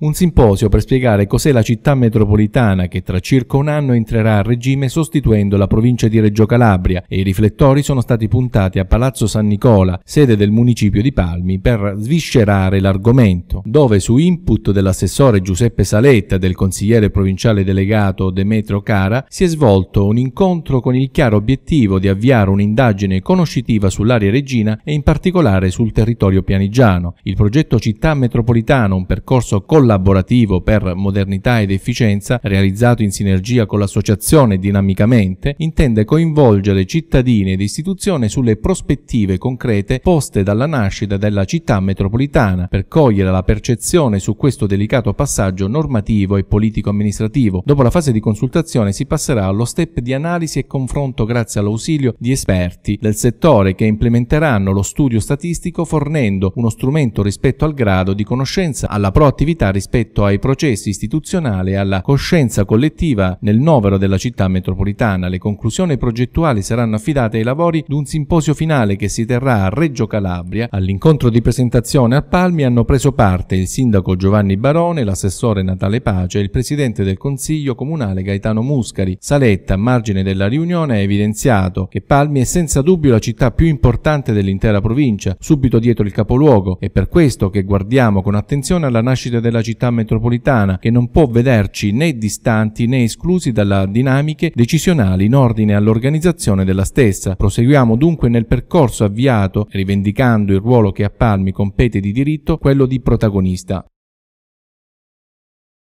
un simposio per spiegare cos'è la città metropolitana che tra circa un anno entrerà a regime sostituendo la provincia di Reggio Calabria e i riflettori sono stati puntati a Palazzo San Nicola, sede del municipio di Palmi, per sviscerare l'argomento, dove su input dell'assessore Giuseppe Saletta e del consigliere provinciale delegato Demetrio Cara si è svolto un incontro con il chiaro obiettivo di avviare un'indagine conoscitiva sull'area regina e in particolare sul territorio pianigiano. Il progetto Città Metropolitana, un percorso collaborativo collaborativo per modernità ed efficienza, realizzato in sinergia con l'associazione Dinamicamente, intende coinvolgere cittadini ed istituzioni sulle prospettive concrete poste dalla nascita della città metropolitana per cogliere la percezione su questo delicato passaggio normativo e politico-amministrativo. Dopo la fase di consultazione si passerà allo step di analisi e confronto grazie all'ausilio di esperti del settore che implementeranno lo studio statistico fornendo uno strumento rispetto al grado di conoscenza, alla proattività rispetto rispetto ai processi istituzionali e alla coscienza collettiva nel novero della città metropolitana. Le conclusioni progettuali saranno affidate ai lavori di un simposio finale che si terrà a Reggio Calabria. All'incontro di presentazione a Palmi hanno preso parte il sindaco Giovanni Barone, l'assessore Natale Pace e il presidente del Consiglio Comunale Gaetano Muscari. Saletta, a margine della riunione, ha evidenziato che Palmi è senza dubbio la città più importante dell'intera provincia, subito dietro il capoluogo. È per questo che guardiamo con attenzione alla nascita della città città metropolitana che non può vederci né distanti né esclusi dalle dinamiche decisionali in ordine all'organizzazione della stessa. Proseguiamo dunque nel percorso avviato, rivendicando il ruolo che a Palmi compete di diritto, quello di protagonista.